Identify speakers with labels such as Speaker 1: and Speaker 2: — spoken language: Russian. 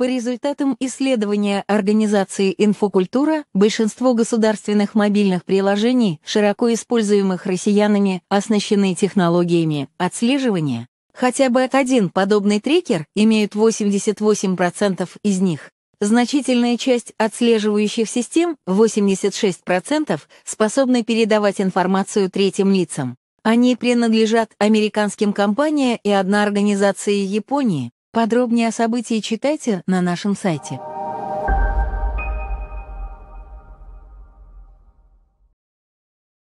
Speaker 1: По результатам исследования организации «Инфокультура», большинство государственных мобильных приложений, широко используемых россиянами, оснащены технологиями отслеживания. Хотя бы один подобный трекер имеют 88% из них. Значительная часть отслеживающих систем, 86%, способны передавать информацию третьим лицам. Они принадлежат американским компаниям и одной организации Японии. Подробнее о событии читайте на нашем сайте.